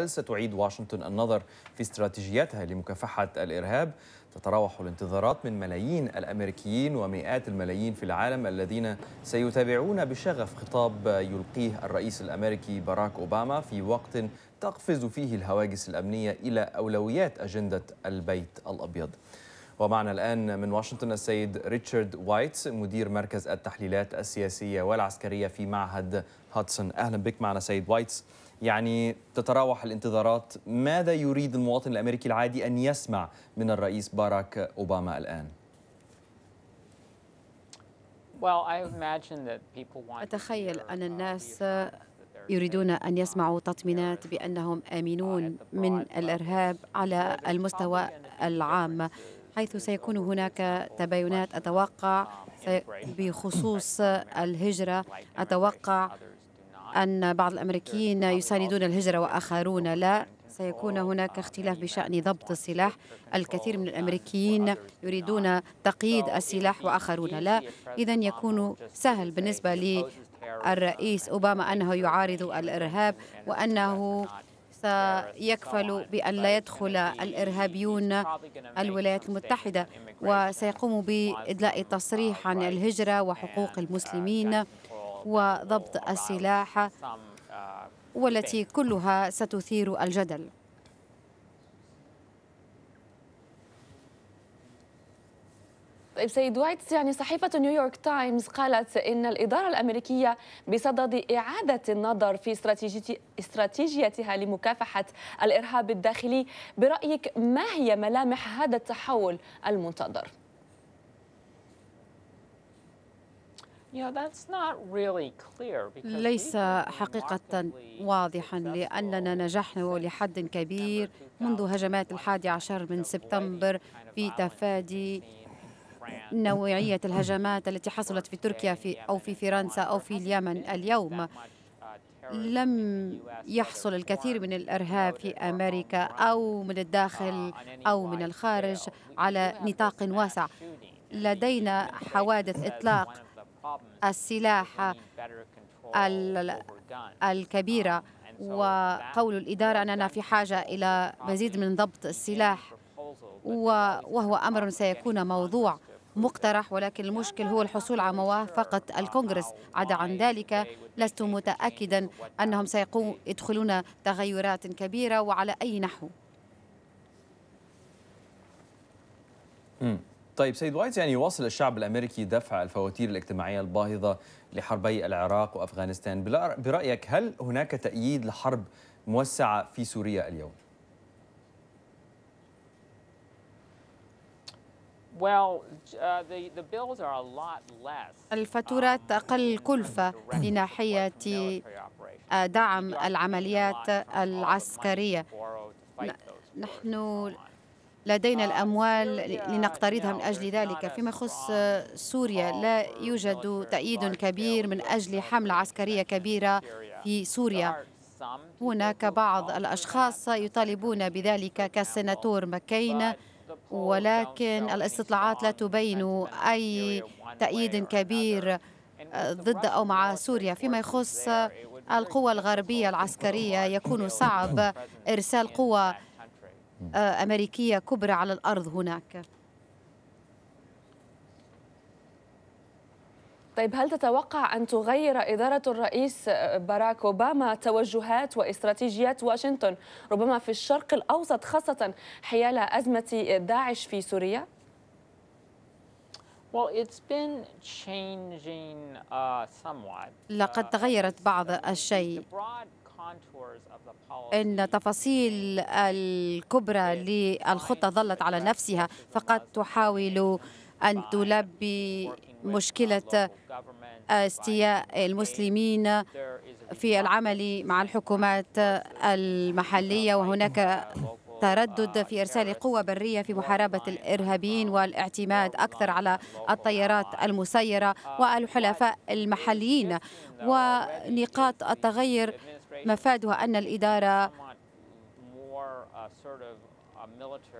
هل ستعيد واشنطن النظر في استراتيجيتها لمكافحة الإرهاب؟ تتراوح الانتظارات من ملايين الأمريكيين ومئات الملايين في العالم الذين سيتابعون بشغف خطاب يلقيه الرئيس الأمريكي باراك أوباما في وقت تقفز فيه الهواجس الأمنية إلى أولويات أجندة البيت الأبيض ومعنا الآن من واشنطن السيد ريتشارد وايتس مدير مركز التحليلات السياسية والعسكرية في معهد هاتسون أهلا بك معنا سيد وايتس يعني تتراوح الانتظارات ماذا يريد المواطن الأمريكي العادي أن يسمع من الرئيس باراك أوباما الآن؟ أتخيل أن الناس يريدون أن يسمعوا تطمينات بأنهم آمنون من الإرهاب على المستوى العام حيث سيكون هناك تباينات أتوقع بخصوص الهجرة أتوقع أن بعض الأمريكيين يساندون الهجرة وآخرون لا سيكون هناك اختلاف بشأن ضبط السلاح الكثير من الأمريكيين يريدون تقييد السلاح وآخرون لا إذا يكون سهل بالنسبة للرئيس أوباما أنه يعارض الإرهاب وأنه سيكفل بأن لا يدخل الإرهابيون الولايات المتحدة وسيقوم بإدلاء تصريح عن الهجرة وحقوق المسلمين وضبط السلاح والتي كلها ستثير الجدل طيب سيد وايتس يعني صحيفة نيويورك تايمز قالت إن الإدارة الأمريكية بصدد إعادة النظر في استراتيجيتها لمكافحة الإرهاب الداخلي برأيك ما هي ملامح هذا التحول المنتظر؟ ليس حقيقة واضحا لأننا نجحنا لحد كبير منذ هجمات الحادي عشر من سبتمبر في تفادي نوعية الهجمات التي حصلت في تركيا في أو في فرنسا أو في اليمن اليوم uh, لم يحصل الكثير من الإرهاب في أمريكا أو من الداخل uh, أو من الخارج على نطاق واسع لدينا حوادث إطلاق السلاح الكبيرة um, وقول الإدارة أننا في حاجة إلى مزيد من ضبط السلاح وهو أمر سيكون موضوع مقترح ولكن المشكل هو الحصول على موافقة الكونغرس عدا عن ذلك لست متأكدا أنهم سيقوموا يدخلون تغيرات كبيرة وعلى أي نحو طيب سيد وايت يعني يواصل الشعب الامريكي دفع الفواتير الاجتماعيه الباهظه لحربي العراق وافغانستان برايك هل هناك تأييد لحرب موسعه في سوريا اليوم؟ Uh, um, الفاتورات أقل كلفة آه، uh, من ناحية دعم العمليات العسكرية نحن لدينا الأموال لنقترضها من أجل ذلك فيما يخص سوريا لا يوجد تأييد كبير من أجل حملة عسكرية كبيرة في سوريا هناك بعض الأشخاص يطالبون بذلك كالسناتور مكين ولكن الاستطلاعات لا تبين أي تأييد كبير ضد أو مع سوريا فيما يخص القوى الغربية العسكرية يكون صعب إرسال قوى آه، أمريكية كبرى على الأرض هناك طيب هل تتوقع أن تغير إدارة الرئيس باراك أوباما توجهات واستراتيجيات واشنطن ربما في الشرق الأوسط خاصة حيال أزمة داعش في سوريا؟ uh, لقد uh, تغيرت بعض الشيء إن تفاصيل الكبرى للخطة ظلت على نفسها فقد تحاول أن تلبي مشكلة آه، استياء المسلمين في العمل مع الحكومات المحلية وهناك تردد في إرسال قوة برية في محاربة الإرهابيين والاعتماد أكثر على الطيارات المسيرة والحلفاء المحليين ونقاط التغير مفادها أن الإدارة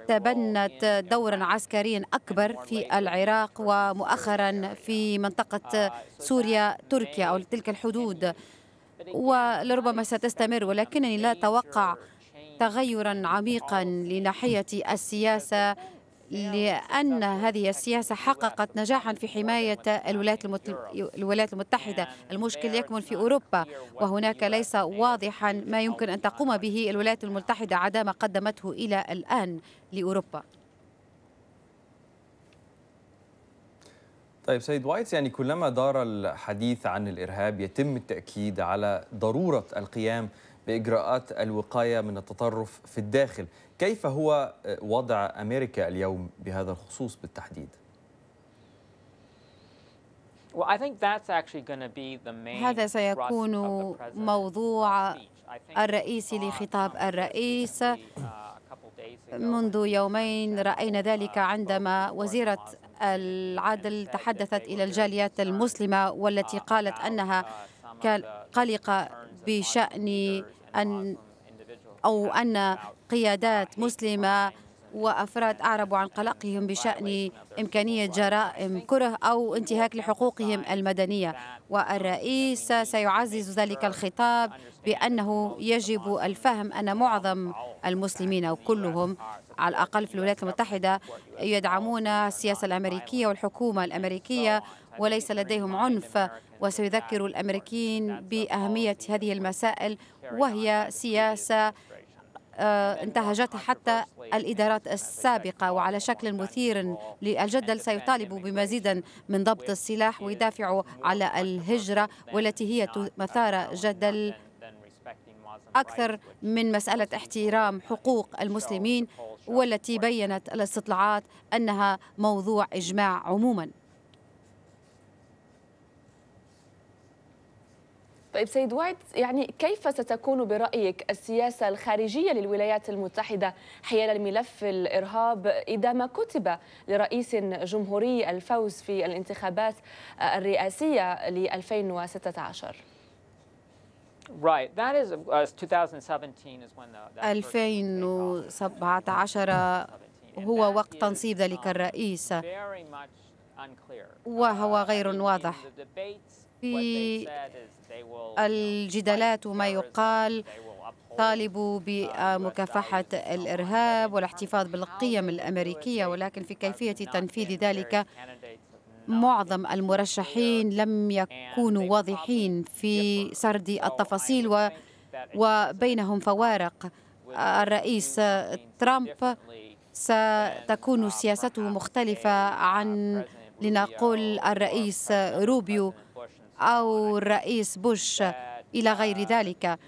تبنت دورا عسكريا أكبر في العراق ومؤخرا في منطقة سوريا تركيا أو تلك الحدود ولربما ستستمر ولكنني لا أتوقع تغيرا عميقا لناحية السياسة لأن هذه السياسة حققت نجاحا في حماية الولايات, الولايات المتحدة المشكل يكمن في أوروبا وهناك ليس واضحا ما يمكن أن تقوم به الولايات المتحدة عدا ما قدمته إلى الآن لأوروبا طيب سيد وايتس يعني كلما دار الحديث عن الإرهاب يتم التأكيد على ضرورة القيام بإجراءات الوقاية من التطرف في الداخل كيف هو آه، وضع أمريكا اليوم بهذا الخصوص بالتحديد؟ هذا سيكون موضوع الرئيسي لخطاب الرئيس uh, منذ يومين uh, رأينا ذلك uh, عندما وزيرة العدل تحدثت إلى الجاليات المسلمة والتي قالت أنها قلقة بشأن أن أو أن قيادات مسلمة وأفراد أعربوا عن قلقهم بشأن إمكانية جرائم كره أو انتهاك لحقوقهم المدنية والرئيس سيعزز ذلك الخطاب بأنه يجب الفهم أن معظم المسلمين او كلهم على الأقل في الولايات المتحدة يدعمون السياسة الأمريكية والحكومة الأمريكية وليس لديهم عنف وسيذكر الأمريكيين بأهمية هذه المسائل وهي سياسة آه، انتهجتها حتى الإدارات السابقة وعلى شكل مثير للجدل سيطالب بمزيد من ضبط السلاح ويدافع على الهجرة والتي هي مثار جدل أكثر من مسألة احترام حقوق المسلمين والتي بينت الاستطلاعات أنها موضوع إجماع عموماً طيب سيد وايد يعني كيف ستكون برأيك السياسة الخارجية للولايات المتحدة حيال ملف الإرهاب إذا ما كتب لرئيس جمهوري الفوز في الانتخابات الرئاسية ل 2016 2017 هو وقت تنصيب ذلك um, الرئيس وهو غير uh, واضح في الجدالات وما يقال طالبوا بمكافحة الإرهاب والاحتفاظ بالقيم الأمريكية ولكن في كيفية تنفيذ ذلك معظم المرشحين لم يكونوا واضحين في سرد التفاصيل و وبينهم فوارق الرئيس ترامب ستكون سياسته مختلفة عن لنقول الرئيس روبيو أو الرئيس بوش إلى غير ذلك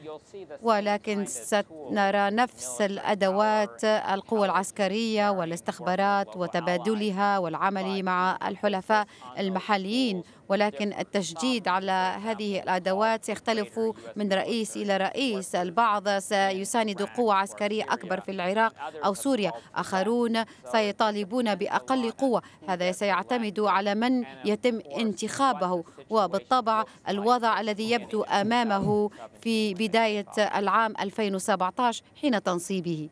ولكن سنرى نفس الأدوات القوة العسكرية والاستخبارات وتبادلها والعمل مع الحلفاء المحليين ولكن التشديد على هذه الأدوات سيختلف من رئيس إلى رئيس البعض سيساند قوة عسكرية أكبر في العراق أو سوريا آخرون سيطالبون بأقل قوة هذا سيعتمد على من يتم انتخابه وبالطبع الوضع الذي يبدو أمامه في بداية العام 2017 حين تنصيبه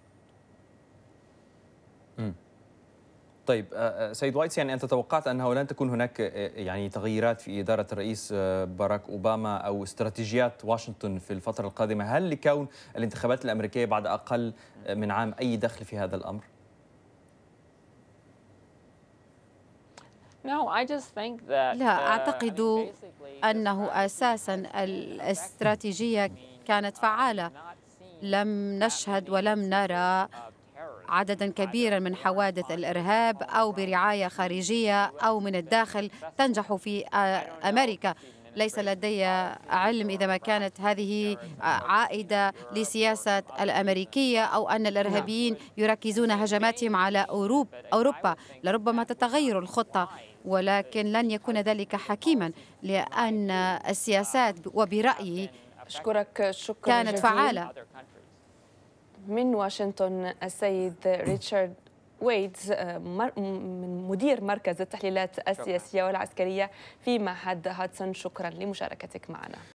طيب سيد وايتس يعني انت توقعت انه لن تكون هناك يعني تغييرات في اداره الرئيس باراك اوباما او استراتيجيات واشنطن في الفتره القادمه، هل لكون الانتخابات الامريكيه بعد اقل من عام اي دخل في هذا الامر؟ لا uh, اعتقد انه اساسا الاستراتيجيه كانت فعاله لم نشهد ولم نرى عددا كبيرا من حوادث الإرهاب أو برعاية خارجية أو من الداخل تنجح في آه، أمريكا ليس لدي علم إذا ما كانت هذه عائدة لسياسة الأمريكية أو أن الإرهابيين نعم. يركزون هجماتهم على أوروب أوروبا لربما تتغير الخطة ولكن لن يكون ذلك حكيما لأن السياسات وبرأيي أشكرك كانت فعالة من واشنطن السيد ريتشارد ويدز آه، من مدير مركز التحليلات السياسية والعسكرية في معهد هاتسون شكرا لمشاركتك معنا